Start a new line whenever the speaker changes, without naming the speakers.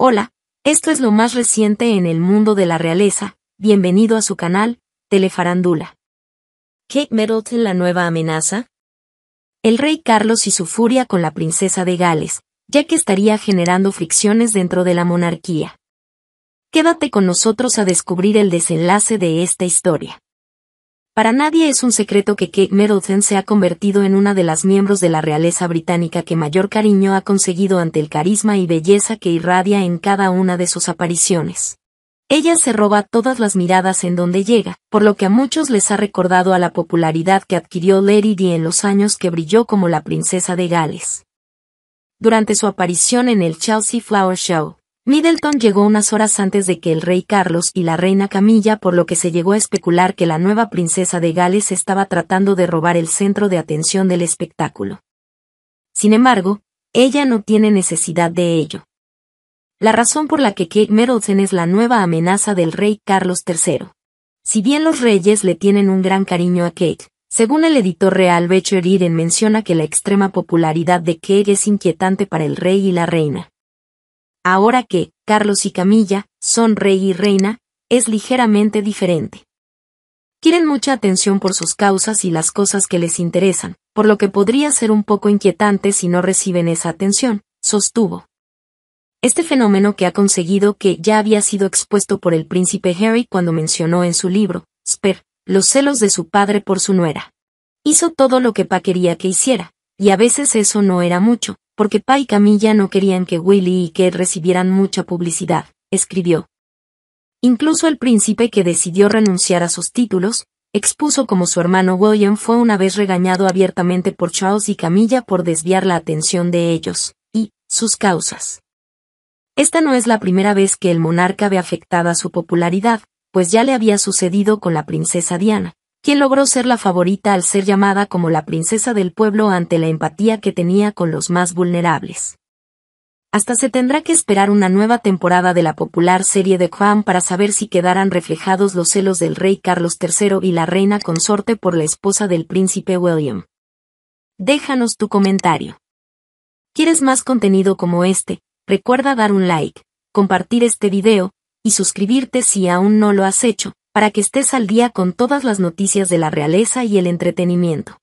Hola, esto es lo más reciente en el mundo de la realeza, bienvenido a su canal, Telefarandula. Kate Middleton la nueva amenaza. El rey Carlos y su furia con la princesa de Gales, ya que estaría generando fricciones dentro de la monarquía. Quédate con nosotros a descubrir el desenlace de esta historia. Para nadie es un secreto que Kate Middleton se ha convertido en una de las miembros de la realeza británica que mayor cariño ha conseguido ante el carisma y belleza que irradia en cada una de sus apariciones. Ella se roba todas las miradas en donde llega, por lo que a muchos les ha recordado a la popularidad que adquirió Lady Di en los años que brilló como la princesa de Gales. Durante su aparición en el Chelsea Flower Show, Middleton llegó unas horas antes de que el rey Carlos y la reina Camilla, por lo que se llegó a especular que la nueva princesa de Gales estaba tratando de robar el centro de atención del espectáculo. Sin embargo, ella no tiene necesidad de ello. La razón por la que Kate Middleton es la nueva amenaza del rey Carlos III. Si bien los reyes le tienen un gran cariño a Kate, según el editor real Becher Eden menciona que la extrema popularidad de Kate es inquietante para el rey y la reina ahora que Carlos y Camilla son rey y reina, es ligeramente diferente. Quieren mucha atención por sus causas y las cosas que les interesan, por lo que podría ser un poco inquietante si no reciben esa atención, sostuvo. Este fenómeno que ha conseguido que ya había sido expuesto por el príncipe Harry cuando mencionó en su libro, Sper, los celos de su padre por su nuera. Hizo todo lo que Pa quería que hiciera, y a veces eso no era mucho, porque Pai y Camilla no querían que Willy y Kate recibieran mucha publicidad, escribió. Incluso el príncipe que decidió renunciar a sus títulos, expuso como su hermano William fue una vez regañado abiertamente por Charles y Camilla por desviar la atención de ellos, y, sus causas. Esta no es la primera vez que el monarca ve afectada su popularidad, pues ya le había sucedido con la princesa Diana, quien logró ser la favorita al ser llamada como la princesa del pueblo ante la empatía que tenía con los más vulnerables. Hasta se tendrá que esperar una nueva temporada de la popular serie de Juan para saber si quedarán reflejados los celos del rey Carlos III y la reina consorte por la esposa del príncipe William. Déjanos tu comentario. ¿Quieres más contenido como este? Recuerda dar un like, compartir este video, y suscribirte si aún no lo has hecho, para que estés al día con todas las noticias de la realeza y el entretenimiento.